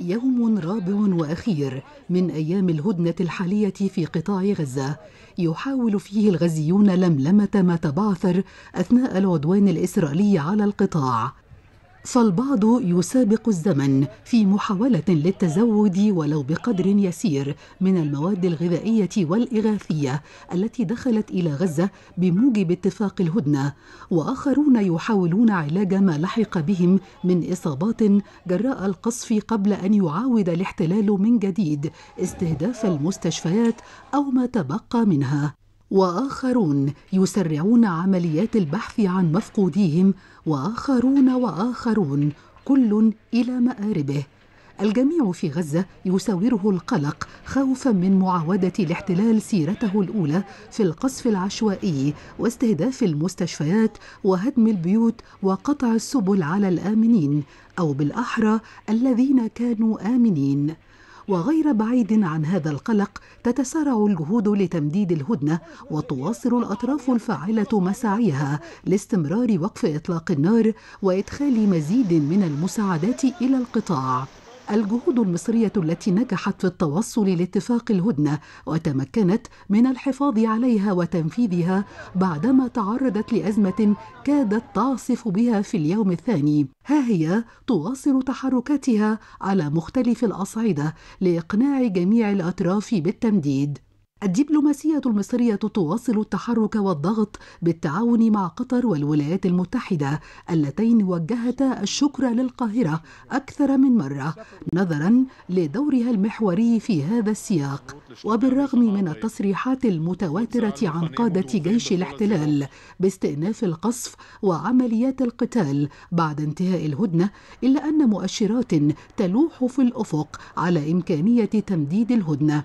يوم رابع واخير من ايام الهدنه الحاليه في قطاع غزه يحاول فيه الغزيون لملمه ما تبعثر اثناء العدوان الاسرائيلي على القطاع فالبعض يسابق الزمن في محاولة للتزود ولو بقدر يسير من المواد الغذائية والإغاثية التي دخلت إلى غزة بموجب اتفاق الهدنة، وآخرون يحاولون علاج ما لحق بهم من إصابات جراء القصف قبل أن يعاود الاحتلال من جديد استهداف المستشفيات أو ما تبقى منها. واخرون يسرعون عمليات البحث عن مفقوديهم واخرون واخرون كل الى ماربه الجميع في غزه يساوره القلق خوفا من معاوده الاحتلال سيرته الاولى في القصف العشوائي واستهداف المستشفيات وهدم البيوت وقطع السبل على الامنين او بالاحرى الذين كانوا امنين وغير بعيد عن هذا القلق تتسارع الجهود لتمديد الهدنه وتواصل الاطراف الفاعله مساعيها لاستمرار وقف اطلاق النار وادخال مزيد من المساعدات الى القطاع الجهود المصرية التي نجحت في التوصل لاتفاق الهدنة وتمكنت من الحفاظ عليها وتنفيذها بعدما تعرضت لأزمة كادت تعصف بها في اليوم الثاني ها هي تواصل تحركاتها على مختلف الأصعدة لإقناع جميع الأطراف بالتمديد الدبلوماسية المصرية تواصل التحرك والضغط بالتعاون مع قطر والولايات المتحدة اللتين وجهتا الشكر للقاهرة أكثر من مرة نظرا لدورها المحوري في هذا السياق وبالرغم من التصريحات المتواترة عن قادة جيش الاحتلال باستئناف القصف وعمليات القتال بعد انتهاء الهدنة إلا أن مؤشرات تلوح في الأفق على إمكانية تمديد الهدنة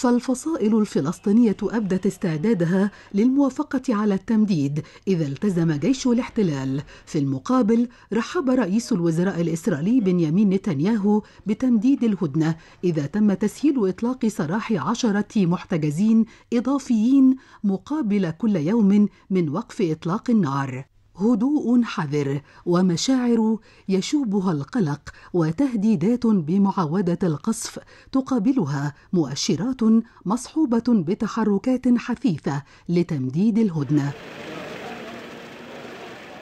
فالفصائل الفلسطينية أبدت استعدادها للموافقة على التمديد إذا التزم جيش الاحتلال في المقابل رحب رئيس الوزراء الإسرائيلي بنيامين نتنياهو بتمديد الهدنة إذا تم تسهيل إطلاق سراح عشرة محتجزين إضافيين مقابل كل يوم من وقف إطلاق النار هدوء حذر ومشاعر يشوبها القلق وتهديدات بمعاوده القصف تقابلها مؤشرات مصحوبه بتحركات حثيثه لتمديد الهدنه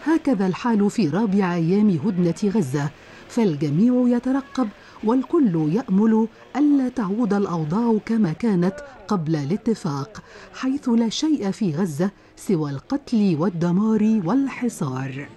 هكذا الحال في رابع ايام هدنه غزه فالجميع يترقب والكل يأمل ألا تعود الأوضاع كما كانت قبل الاتفاق حيث لا شيء في غزة سوى القتل والدمار والحصار